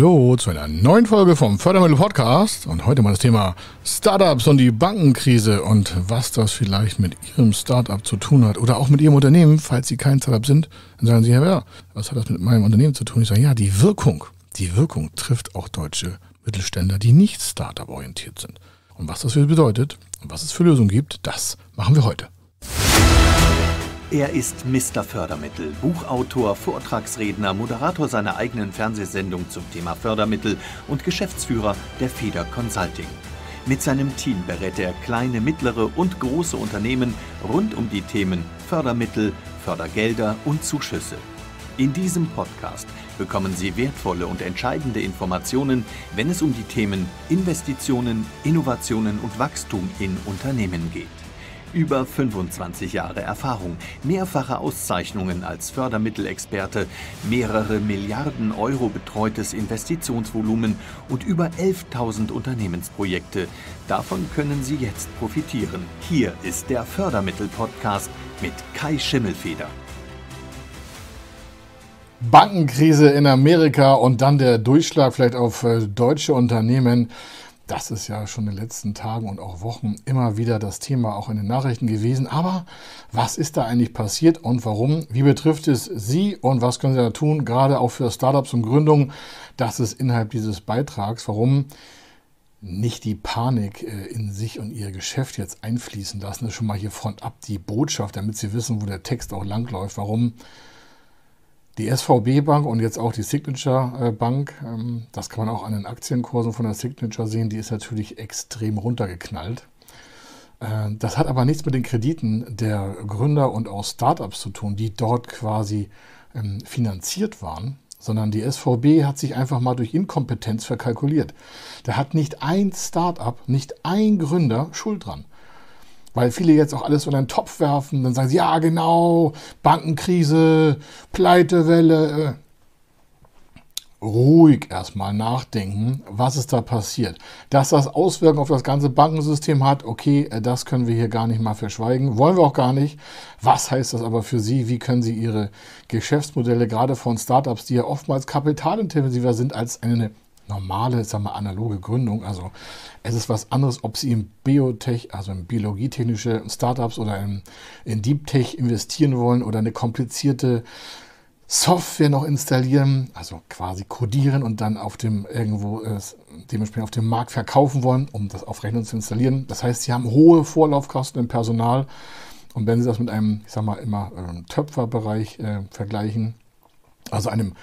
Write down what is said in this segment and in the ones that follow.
Hallo zu einer neuen Folge vom Fördermittel Podcast und heute mal das Thema Startups und die Bankenkrise und was das vielleicht mit Ihrem Startup zu tun hat oder auch mit Ihrem Unternehmen, falls Sie kein Startup sind. Dann sagen Sie, ja, was hat das mit meinem Unternehmen zu tun? Ich sage, ja, die Wirkung, die Wirkung trifft auch deutsche Mittelständler, die nicht Startup orientiert sind. Und was das für bedeutet und was es für Lösungen gibt, das machen wir heute. Musik er ist Mr. Fördermittel, Buchautor, Vortragsredner, Moderator seiner eigenen Fernsehsendung zum Thema Fördermittel und Geschäftsführer der Feder Consulting. Mit seinem Team berät er kleine, mittlere und große Unternehmen rund um die Themen Fördermittel, Fördergelder und Zuschüsse. In diesem Podcast bekommen Sie wertvolle und entscheidende Informationen, wenn es um die Themen Investitionen, Innovationen und Wachstum in Unternehmen geht. Über 25 Jahre Erfahrung, mehrfache Auszeichnungen als Fördermittelexperte, mehrere Milliarden Euro betreutes Investitionsvolumen und über 11.000 Unternehmensprojekte. Davon können Sie jetzt profitieren. Hier ist der Fördermittel-Podcast mit Kai Schimmelfeder. Bankenkrise in Amerika und dann der Durchschlag vielleicht auf äh, deutsche Unternehmen. Das ist ja schon in den letzten Tagen und auch Wochen immer wieder das Thema auch in den Nachrichten gewesen. Aber was ist da eigentlich passiert und warum? Wie betrifft es Sie und was können Sie da tun, gerade auch für Startups und Gründungen? Das ist innerhalb dieses Beitrags, warum nicht die Panik äh, in sich und ihr Geschäft jetzt einfließen lassen. Das ist schon mal hier front ab die Botschaft, damit Sie wissen, wo der Text auch langläuft, warum die SVB Bank und jetzt auch die Signature äh, Bank, ähm, das kann man auch an den Aktienkursen von der Signature sehen, die ist natürlich extrem runtergeknallt. Ähm, das hat aber nichts mit den Krediten der Gründer und auch Startups zu tun, die dort quasi ähm, finanziert waren, sondern die SVB hat sich einfach mal durch Inkompetenz verkalkuliert. Da hat nicht ein Startup, nicht ein Gründer Schuld dran weil viele jetzt auch alles in einen Topf werfen, dann sagen sie, ja genau, Bankenkrise, Pleitewelle. Äh. Ruhig erstmal nachdenken, was ist da passiert. Dass das Auswirkungen auf das ganze Bankensystem hat, okay, äh, das können wir hier gar nicht mal verschweigen, wollen wir auch gar nicht. Was heißt das aber für Sie? Wie können Sie Ihre Geschäftsmodelle gerade von Startups, die ja oftmals kapitalintensiver sind als eine normale, sagen wir, analoge Gründung. Also es ist was anderes, ob Sie in Biotech, also in biologietechnische Startups oder in, in Deep Tech investieren wollen oder eine komplizierte Software noch installieren, also quasi kodieren und dann auf dem irgendwo äh, dementsprechend auf dem Markt verkaufen wollen, um das auf Rechnung zu installieren. Das heißt, sie haben hohe Vorlaufkosten im Personal. Und wenn Sie das mit einem, ich sag mal, immer ähm, Töpferbereich äh, vergleichen, also einem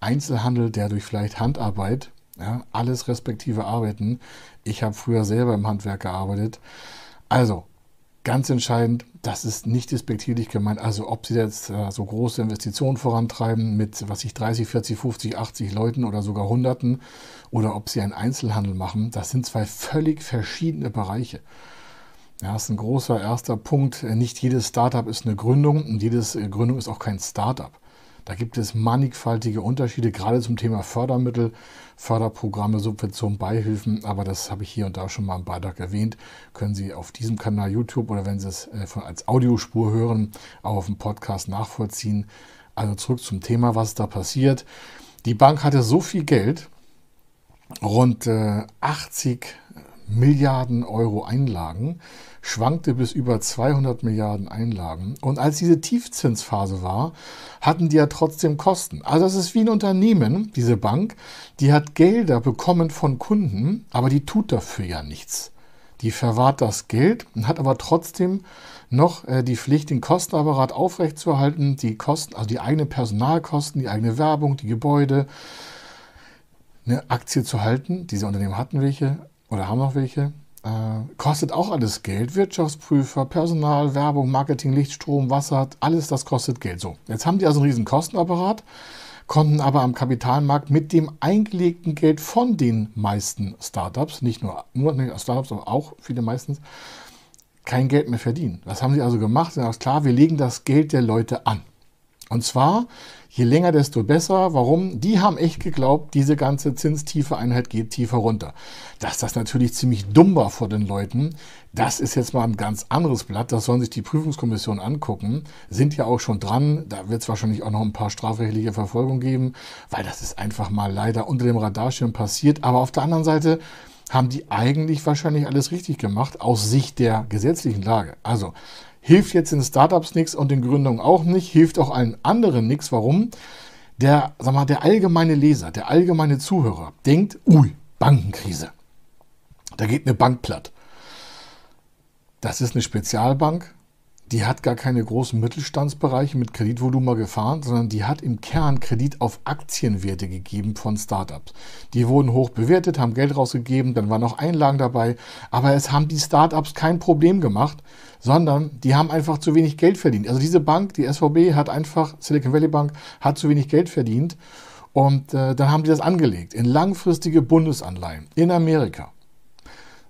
Einzelhandel, der durch vielleicht Handarbeit ja, alles respektive Arbeiten. Ich habe früher selber im Handwerk gearbeitet. Also, ganz entscheidend, das ist nicht despektierlich gemeint. Also, ob Sie jetzt äh, so große Investitionen vorantreiben mit, was ich, 30, 40, 50, 80 Leuten oder sogar Hunderten oder ob Sie einen Einzelhandel machen, das sind zwei völlig verschiedene Bereiche. Ja, das ist ein großer erster Punkt. Nicht jedes Startup ist eine Gründung und jedes äh, Gründung ist auch kein Startup. Da gibt es mannigfaltige Unterschiede, gerade zum Thema Fördermittel, Förderprogramme, Subventionen, Beihilfen. Aber das habe ich hier und da schon mal im Beitrag erwähnt. Können Sie auf diesem Kanal YouTube oder wenn Sie es äh, als Audiospur hören, auch auf dem Podcast nachvollziehen. Also zurück zum Thema, was da passiert. Die Bank hatte so viel Geld, rund 80 äh, Milliarden Euro Einlagen, schwankte bis über 200 Milliarden Einlagen. Und als diese Tiefzinsphase war, hatten die ja trotzdem Kosten. Also es ist wie ein Unternehmen, diese Bank, die hat Gelder bekommen von Kunden, aber die tut dafür ja nichts. Die verwahrt das Geld und hat aber trotzdem noch äh, die Pflicht, den Kostenapparat aufrechtzuerhalten, die Kosten, also die eigenen Personalkosten, die eigene Werbung, die Gebäude, eine Aktie zu halten. Diese Unternehmen hatten welche, oder haben noch welche. Äh, kostet auch alles Geld. Wirtschaftsprüfer, Personal, Werbung, Marketing, Licht, Strom, Wasser, alles das kostet Geld. So, jetzt haben die also einen riesen Kostenapparat, konnten aber am Kapitalmarkt mit dem eingelegten Geld von den meisten Startups, nicht nur, nur Startups, sondern auch viele meistens, kein Geld mehr verdienen. Was haben sie also gemacht? Sie haben gesagt, klar, wir legen das Geld der Leute an. Und zwar, je länger, desto besser. Warum? Die haben echt geglaubt, diese ganze zinstiefe Einheit geht tiefer runter. Dass das natürlich ziemlich dumm war vor den Leuten, das ist jetzt mal ein ganz anderes Blatt. Das sollen sich die Prüfungskommission angucken. Sind ja auch schon dran. Da wird es wahrscheinlich auch noch ein paar strafrechtliche Verfolgung geben, weil das ist einfach mal leider unter dem Radarschirm passiert. Aber auf der anderen Seite, haben die eigentlich wahrscheinlich alles richtig gemacht aus Sicht der gesetzlichen Lage. Also hilft jetzt den Startups nichts und den Gründungen auch nicht, hilft auch allen anderen nichts. Warum? Der, sag mal, der allgemeine Leser, der allgemeine Zuhörer denkt, ui, Bankenkrise. Da geht eine Bank platt. Das ist eine Spezialbank die hat gar keine großen Mittelstandsbereiche mit Kreditvolumen gefahren, sondern die hat im Kern Kredit auf Aktienwerte gegeben von Startups. Die wurden hoch bewertet, haben Geld rausgegeben, dann waren noch Einlagen dabei, aber es haben die Startups kein Problem gemacht, sondern die haben einfach zu wenig Geld verdient. Also diese Bank, die SVB, hat einfach, Silicon Valley Bank, hat zu wenig Geld verdient und äh, dann haben die das angelegt in langfristige Bundesanleihen in Amerika.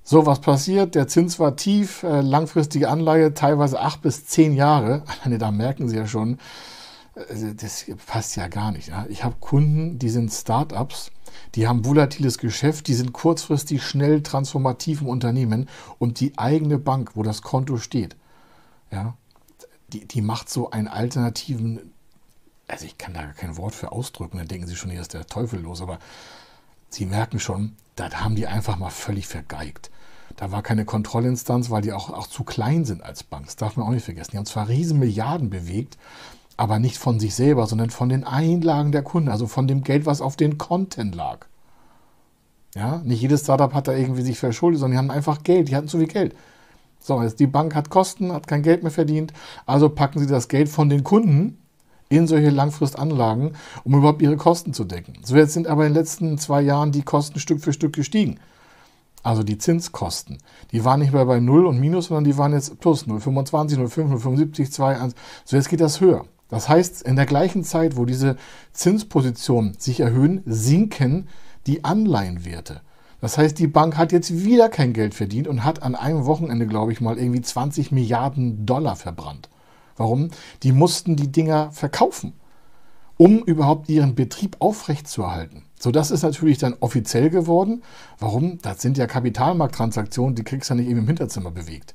So, was passiert? Der Zins war tief, äh, langfristige Anleihe teilweise acht bis zehn Jahre. Alleine da merken Sie ja schon, äh, das passt ja gar nicht. Ja? Ich habe Kunden, die sind Startups, die haben volatiles Geschäft, die sind kurzfristig schnell transformativ im Unternehmen und die eigene Bank, wo das Konto steht, ja, die, die macht so einen alternativen, also ich kann da kein Wort für ausdrücken, dann denken Sie schon, hier ist der Teufel los, aber Sie merken schon, das haben die einfach mal völlig vergeigt. Da war keine Kontrollinstanz, weil die auch, auch zu klein sind als Bank. Das darf man auch nicht vergessen. Die haben zwar riesen Milliarden bewegt, aber nicht von sich selber, sondern von den Einlagen der Kunden, also von dem Geld, was auf den Konten lag. Ja, nicht jedes Startup hat da irgendwie sich verschuldet, sondern die haben einfach Geld, die hatten zu viel Geld. So, jetzt die Bank hat Kosten, hat kein Geld mehr verdient, also packen sie das Geld von den Kunden in solche Langfristanlagen, um überhaupt ihre Kosten zu decken. So jetzt sind aber in den letzten zwei Jahren die Kosten Stück für Stück gestiegen. Also die Zinskosten. Die waren nicht mehr bei 0 und Minus, sondern die waren jetzt plus 0,25, 0,5, 0,75, 2, 1. So jetzt geht das höher. Das heißt, in der gleichen Zeit, wo diese Zinspositionen sich erhöhen, sinken die Anleihenwerte. Das heißt, die Bank hat jetzt wieder kein Geld verdient und hat an einem Wochenende, glaube ich mal, irgendwie 20 Milliarden Dollar verbrannt. Warum? Die mussten die Dinger verkaufen, um überhaupt ihren Betrieb aufrechtzuerhalten. So, das ist natürlich dann offiziell geworden. Warum? Das sind ja Kapitalmarkttransaktionen, die kriegst du ja nicht eben im Hinterzimmer bewegt.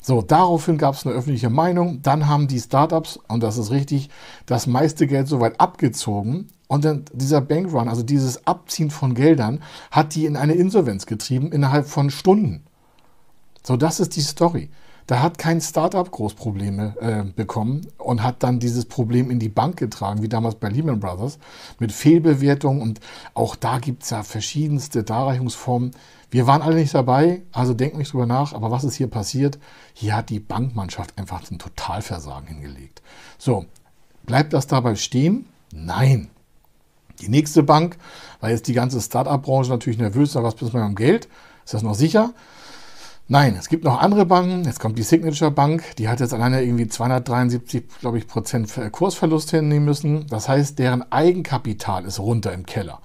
So, daraufhin gab es eine öffentliche Meinung. Dann haben die Startups, und das ist richtig, das meiste Geld soweit abgezogen. Und dann dieser Bankrun, also dieses Abziehen von Geldern, hat die in eine Insolvenz getrieben innerhalb von Stunden. So, das ist die Story. Da hat kein Startup groß Probleme äh, bekommen und hat dann dieses Problem in die Bank getragen, wie damals bei Lehman Brothers, mit Fehlbewertung. Und auch da gibt es ja verschiedenste Darreichungsformen. Wir waren alle nicht dabei, also denkt nicht drüber nach. Aber was ist hier passiert? Hier hat die Bankmannschaft einfach ein Totalversagen hingelegt. So, bleibt das dabei stehen? Nein. Die nächste Bank, weil jetzt die ganze startup branche natürlich nervös ist, was bist du mit meinem Geld? Ist das noch sicher? Nein, es gibt noch andere Banken. Jetzt kommt die Signature Bank. Die hat jetzt alleine irgendwie 273, glaube ich, Prozent Kursverlust hinnehmen müssen. Das heißt, deren Eigenkapital ist runter im Keller.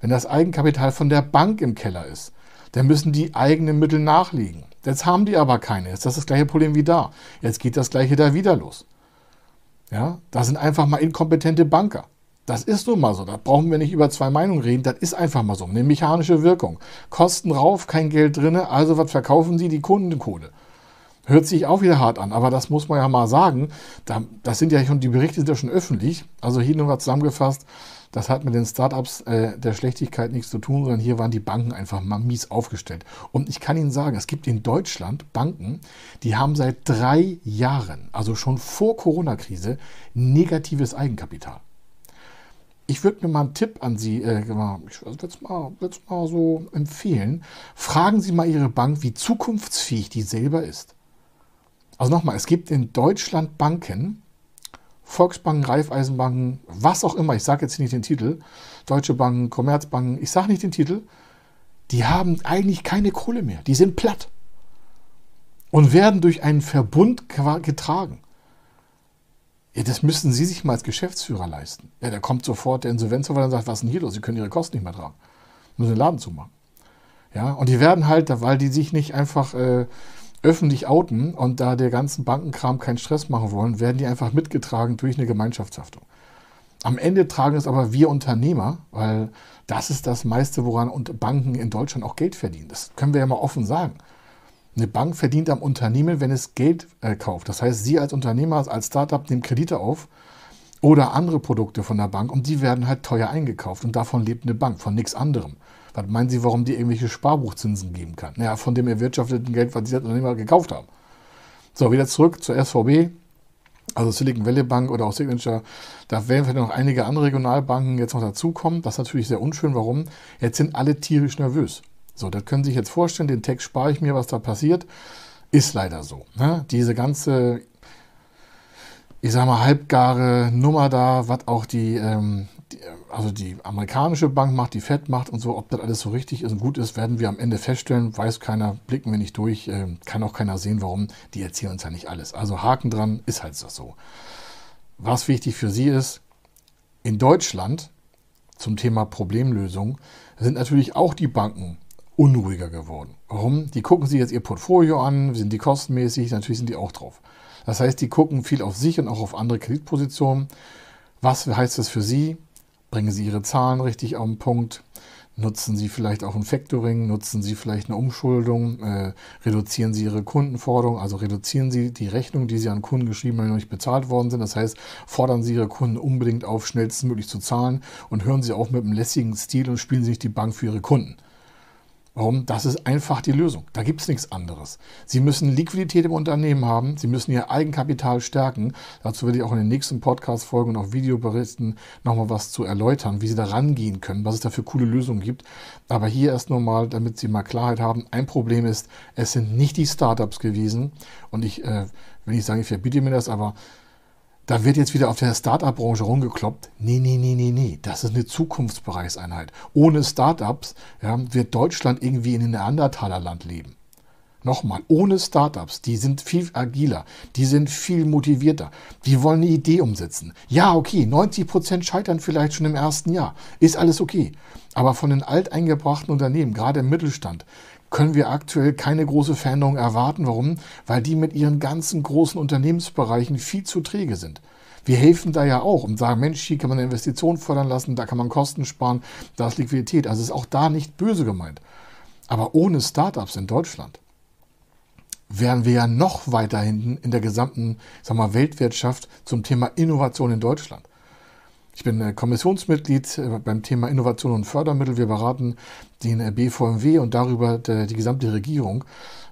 Wenn das Eigenkapital von der Bank im Keller ist, dann müssen die eigenen Mittel nachliegen. Jetzt haben die aber keine. Jetzt ist das das gleiche Problem wie da. Jetzt geht das gleiche da wieder los. Ja, da sind einfach mal inkompetente Banker. Das ist nun mal so. Da brauchen wir nicht über zwei Meinungen reden. Das ist einfach mal so. Eine mechanische Wirkung. Kosten rauf, kein Geld drin. Also was verkaufen Sie? Die Kundenkohle. Hört sich auch wieder hart an, aber das muss man ja mal sagen. das sind ja schon, die Berichte sind ja schon öffentlich. Also hier nochmal zusammengefasst, das hat mit den Startups äh, der Schlechtigkeit nichts zu tun, sondern hier waren die Banken einfach mal mies aufgestellt. Und ich kann Ihnen sagen, es gibt in Deutschland Banken, die haben seit drei Jahren, also schon vor Corona-Krise, negatives Eigenkapital. Ich würde mir mal einen Tipp an Sie, äh, genau, ich würde es mal, mal so empfehlen. Fragen Sie mal Ihre Bank, wie zukunftsfähig die selber ist. Also nochmal, es gibt in Deutschland Banken, Volksbanken, Raiffeisenbanken, was auch immer, ich sage jetzt nicht den Titel, Deutsche Banken, Commerzbanken, ich sage nicht den Titel, die haben eigentlich keine Kohle mehr, die sind platt und werden durch einen Verbund getragen. Ja, das müssen Sie sich mal als Geschäftsführer leisten. Ja, da kommt sofort der Insolvenzverwalter und sagt, was ist denn hier los? Sie können Ihre Kosten nicht mehr tragen. Müssen den Laden zumachen. Ja, und die werden halt, weil die sich nicht einfach äh, öffentlich outen und da der ganzen Bankenkram keinen Stress machen wollen, werden die einfach mitgetragen durch eine Gemeinschaftshaftung. Am Ende tragen es aber wir Unternehmer, weil das ist das meiste, woran Banken in Deutschland auch Geld verdienen. Das können wir ja mal offen sagen. Eine Bank verdient am Unternehmen, wenn es Geld äh, kauft. Das heißt, Sie als Unternehmer, als Startup nehmen Kredite auf oder andere Produkte von der Bank und die werden halt teuer eingekauft und davon lebt eine Bank, von nichts anderem. Was meinen Sie, warum die irgendwelche Sparbuchzinsen geben kann? Naja, von dem erwirtschafteten Geld, was Sie als Unternehmer gekauft haben. So, wieder zurück zur SVB, also Silicon Valley Bank oder auch Signature. Da werden vielleicht noch einige andere Regionalbanken jetzt noch dazukommen. Das ist natürlich sehr unschön. Warum? Jetzt sind alle tierisch nervös. So, das können Sie sich jetzt vorstellen, den Text spare ich mir, was da passiert. Ist leider so. Ne? Diese ganze, ich sag mal, halbgare Nummer da, was auch die, ähm, die, also die amerikanische Bank macht, die FED macht und so, ob das alles so richtig ist und gut ist, werden wir am Ende feststellen. Weiß keiner, blicken wir nicht durch, äh, kann auch keiner sehen, warum. Die erzählen uns ja nicht alles. Also Haken dran, ist halt so. Was wichtig für Sie ist, in Deutschland zum Thema Problemlösung sind natürlich auch die Banken unruhiger geworden. Warum? Die gucken sich jetzt ihr Portfolio an, sind die kostenmäßig, natürlich sind die auch drauf. Das heißt, die gucken viel auf sich und auch auf andere Kreditpositionen. Was heißt das für sie? Bringen sie ihre Zahlen richtig auf den Punkt? Nutzen sie vielleicht auch ein Factoring? Nutzen sie vielleicht eine Umschuldung? Äh, reduzieren sie ihre Kundenforderung? Also reduzieren sie die Rechnung, die sie an Kunden geschrieben haben, die noch nicht bezahlt worden sind. Das heißt, fordern sie ihre Kunden unbedingt auf, schnellstmöglich zu zahlen und hören sie auf mit einem lässigen Stil und spielen sie nicht die Bank für ihre Kunden. Warum? Das ist einfach die Lösung. Da gibt es nichts anderes. Sie müssen Liquidität im Unternehmen haben, Sie müssen Ihr Eigenkapital stärken. Dazu werde ich auch in den nächsten Podcast-Folgen und auch Videoberichten nochmal was zu erläutern, wie Sie da rangehen können, was es da für coole Lösungen gibt. Aber hier erst nochmal, damit Sie mal Klarheit haben, ein Problem ist, es sind nicht die Startups gewesen. Und ich, äh, wenn ich sage, ich verbiete mir das, aber da wird jetzt wieder auf der Startup-Branche rumgekloppt. Nee, nee, nee, nee, nee. Das ist eine Zukunftsbereichseinheit. Ohne Startups ja, wird Deutschland irgendwie in einem Neandertalerland leben. Nochmal, ohne Startups, die sind viel agiler, die sind viel motivierter, die wollen eine Idee umsetzen. Ja, okay, 90% Prozent scheitern vielleicht schon im ersten Jahr, ist alles okay. Aber von den alteingebrachten Unternehmen, gerade im Mittelstand, können wir aktuell keine große Veränderung erwarten. Warum? Weil die mit ihren ganzen großen Unternehmensbereichen viel zu träge sind. Wir helfen da ja auch und sagen, Mensch, hier kann man eine Investition fördern lassen, da kann man Kosten sparen, da ist Liquidität. Also ist auch da nicht böse gemeint. Aber ohne Startups in Deutschland wären wir ja noch weiter hinten in der gesamten sag mal, Weltwirtschaft zum Thema Innovation in Deutschland. Ich bin äh, Kommissionsmitglied äh, beim Thema Innovation und Fördermittel. Wir beraten den äh, BVMW und darüber die gesamte Regierung.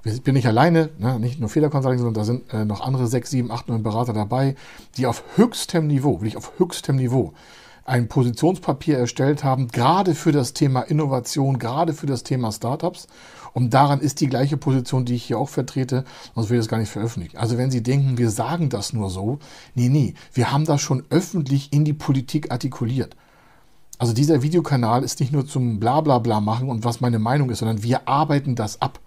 Ich bin nicht alleine, ne, nicht nur Federkonsulting, sondern da sind noch andere sechs, sieben, acht, neun Berater dabei, die auf höchstem Niveau, wirklich auf höchstem Niveau, ein Positionspapier erstellt haben, gerade für das Thema Innovation, gerade für das Thema Startups und daran ist die gleiche Position, die ich hier auch vertrete, sonst wird das gar nicht veröffentlicht. Also wenn Sie denken, wir sagen das nur so, nee, nee, wir haben das schon öffentlich in die Politik artikuliert. Also dieser Videokanal ist nicht nur zum Blablabla machen und was meine Meinung ist, sondern wir arbeiten das ab.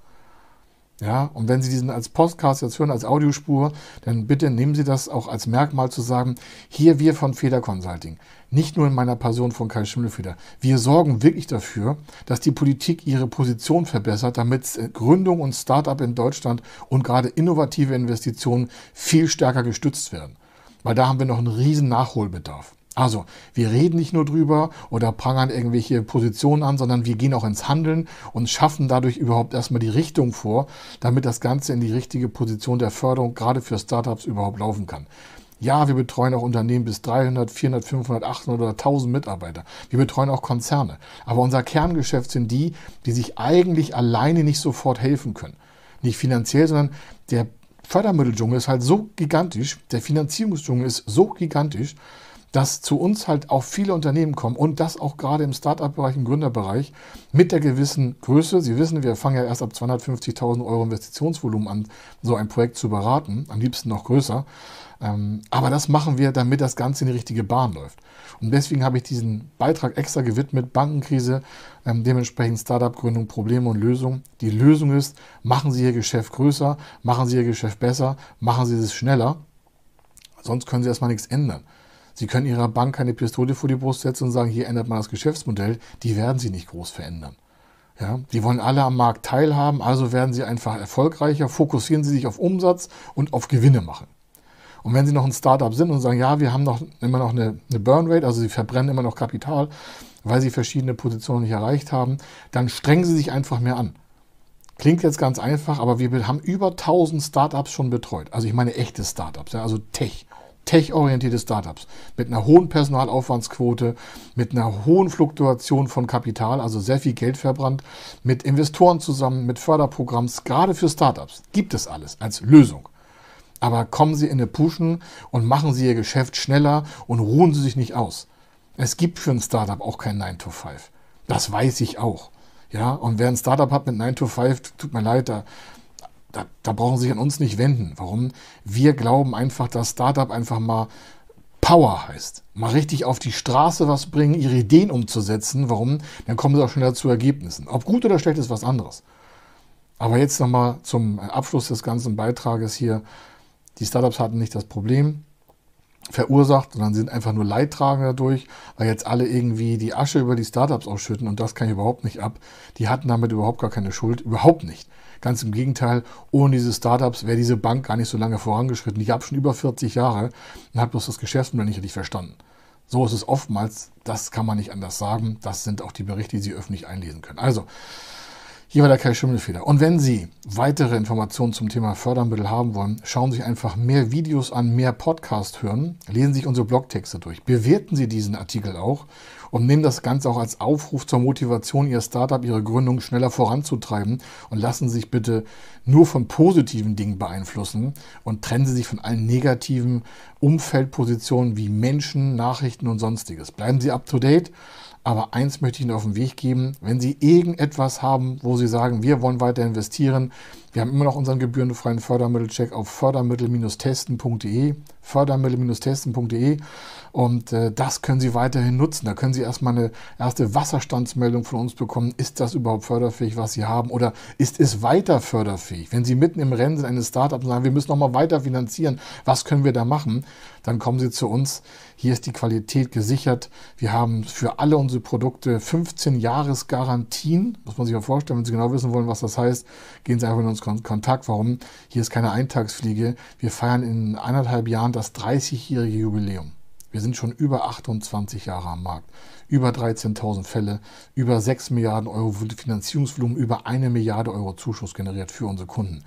Ja, und wenn Sie diesen als Podcast jetzt hören, als Audiospur, dann bitte nehmen Sie das auch als Merkmal zu sagen, hier wir von Feder Consulting, nicht nur in meiner Person von Kai Schimmelfeder, wir sorgen wirklich dafür, dass die Politik ihre Position verbessert, damit äh, Gründung und Startup in Deutschland und gerade innovative Investitionen viel stärker gestützt werden. Weil da haben wir noch einen riesen Nachholbedarf. Also, wir reden nicht nur drüber oder prangern irgendwelche Positionen an, sondern wir gehen auch ins Handeln und schaffen dadurch überhaupt erstmal die Richtung vor, damit das Ganze in die richtige Position der Förderung gerade für Startups überhaupt laufen kann. Ja, wir betreuen auch Unternehmen bis 300, 400, 500, 800 oder 1000 Mitarbeiter. Wir betreuen auch Konzerne. Aber unser Kerngeschäft sind die, die sich eigentlich alleine nicht sofort helfen können. Nicht finanziell, sondern der Fördermitteldschungel ist halt so gigantisch, der Finanzierungsdschungel ist so gigantisch, dass zu uns halt auch viele Unternehmen kommen und das auch gerade im Start-up-Bereich, im Gründerbereich mit der gewissen Größe. Sie wissen, wir fangen ja erst ab 250.000 Euro Investitionsvolumen an, so ein Projekt zu beraten, am liebsten noch größer. Ähm, aber das machen wir, damit das Ganze in die richtige Bahn läuft. Und deswegen habe ich diesen Beitrag extra gewidmet, Bankenkrise, ähm, dementsprechend Startup-Gründung, Probleme und Lösungen. Die Lösung ist, machen Sie Ihr Geschäft größer, machen Sie Ihr Geschäft besser, machen Sie es schneller. Sonst können Sie erstmal nichts ändern. Sie können Ihrer Bank keine Pistole vor die Brust setzen und sagen, hier ändert man das Geschäftsmodell. Die werden Sie nicht groß verändern. Ja, die wollen alle am Markt teilhaben, also werden sie einfach erfolgreicher, fokussieren sie sich auf Umsatz und auf Gewinne machen. Und wenn sie noch ein Startup sind und sagen, ja, wir haben noch immer noch eine, eine Burnrate, also sie verbrennen immer noch Kapital, weil sie verschiedene Positionen nicht erreicht haben, dann strengen sie sich einfach mehr an. Klingt jetzt ganz einfach, aber wir haben über 1000 Startups schon betreut. Also ich meine echte Startups, ja, also Tech tech-orientierte Startups mit einer hohen Personalaufwandsquote, mit einer hohen Fluktuation von Kapital, also sehr viel Geld verbrannt, mit Investoren zusammen, mit Förderprogramms, gerade für Startups gibt es alles als Lösung. Aber kommen Sie in eine Pushen und machen Sie Ihr Geschäft schneller und ruhen Sie sich nicht aus. Es gibt für ein Startup auch kein 9 to 5. Das weiß ich auch. Ja, und wer ein Startup hat mit 9 to 5, tut mir leid, da da, da brauchen sie sich an uns nicht wenden. Warum? Wir glauben einfach, dass Startup einfach mal Power heißt. Mal richtig auf die Straße was bringen, ihre Ideen umzusetzen. Warum? Dann kommen sie auch schneller zu Ergebnissen. Ob gut oder schlecht ist was anderes. Aber jetzt nochmal zum äh, Abschluss des ganzen Beitrages hier. Die Startups hatten nicht das Problem verursacht, sondern sind einfach nur Leidtragende dadurch, weil jetzt alle irgendwie die Asche über die Startups ausschütten und das kann ich überhaupt nicht ab. Die hatten damit überhaupt gar keine Schuld, überhaupt nicht. Ganz im Gegenteil, ohne diese Startups wäre diese Bank gar nicht so lange vorangeschritten. Ich habe schon über 40 Jahre und habe bloß das Geschäftsmodell nicht richtig verstanden. So ist es oftmals, das kann man nicht anders sagen. Das sind auch die Berichte, die Sie öffentlich einlesen können. Also, hier war der Kai Schimmelfeder. Und wenn Sie weitere Informationen zum Thema Fördermittel haben wollen, schauen Sie sich einfach mehr Videos an, mehr Podcast hören, lesen Sie sich unsere Blogtexte durch, bewerten Sie diesen Artikel auch und nehmen das Ganze auch als Aufruf zur Motivation, Ihr Startup, Ihre Gründung schneller voranzutreiben und lassen Sie sich bitte nur von positiven Dingen beeinflussen und trennen Sie sich von allen negativen Umfeldpositionen wie Menschen, Nachrichten und sonstiges. Bleiben Sie up to date aber eins möchte ich Ihnen auf den Weg geben, wenn Sie irgendetwas haben, wo Sie sagen, wir wollen weiter investieren, wir haben immer noch unseren gebührenfreien Fördermittelcheck auf fördermittel-testen.de, fördermittel-testen.de und äh, das können Sie weiterhin nutzen. Da können Sie erstmal eine erste Wasserstandsmeldung von uns bekommen. Ist das überhaupt förderfähig, was Sie haben oder ist es weiter förderfähig? Wenn Sie mitten im Rennen sind eines Startups und sagen, wir müssen nochmal weiter finanzieren, was können wir da machen? dann kommen Sie zu uns. Hier ist die Qualität gesichert. Wir haben für alle unsere Produkte 15 Jahresgarantien. Muss man sich mal vorstellen, wenn Sie genau wissen wollen, was das heißt, gehen Sie einfach in uns Kontakt. Warum? Hier ist keine Eintagsfliege. Wir feiern in eineinhalb Jahren das 30-jährige Jubiläum. Wir sind schon über 28 Jahre am Markt. Über 13.000 Fälle, über 6 Milliarden Euro Finanzierungsvolumen, über eine Milliarde Euro Zuschuss generiert für unsere Kunden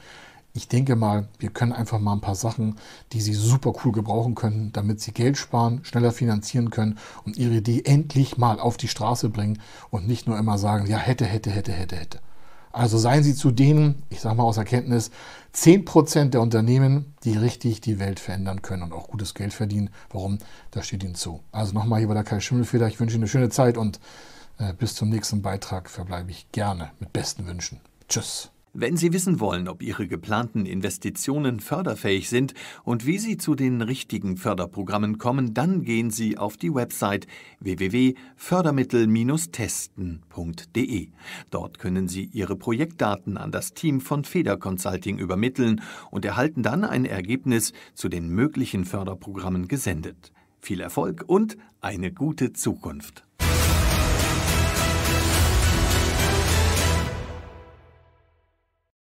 ich denke mal, wir können einfach mal ein paar Sachen, die Sie super cool gebrauchen können, damit Sie Geld sparen, schneller finanzieren können und Ihre Idee endlich mal auf die Straße bringen und nicht nur immer sagen, ja, hätte, hätte, hätte, hätte, hätte. Also seien Sie zu denen, ich sage mal aus Erkenntnis, 10% der Unternehmen, die richtig die Welt verändern können und auch gutes Geld verdienen. Warum? Das steht Ihnen zu. Also nochmal hier bei der Kai Schimmelfeder. Ich wünsche Ihnen eine schöne Zeit und äh, bis zum nächsten Beitrag verbleibe ich gerne mit besten Wünschen. Tschüss. Wenn Sie wissen wollen, ob Ihre geplanten Investitionen förderfähig sind und wie Sie zu den richtigen Förderprogrammen kommen, dann gehen Sie auf die Website www.fördermittel-testen.de. Dort können Sie Ihre Projektdaten an das Team von Feder Consulting übermitteln und erhalten dann ein Ergebnis zu den möglichen Förderprogrammen gesendet. Viel Erfolg und eine gute Zukunft!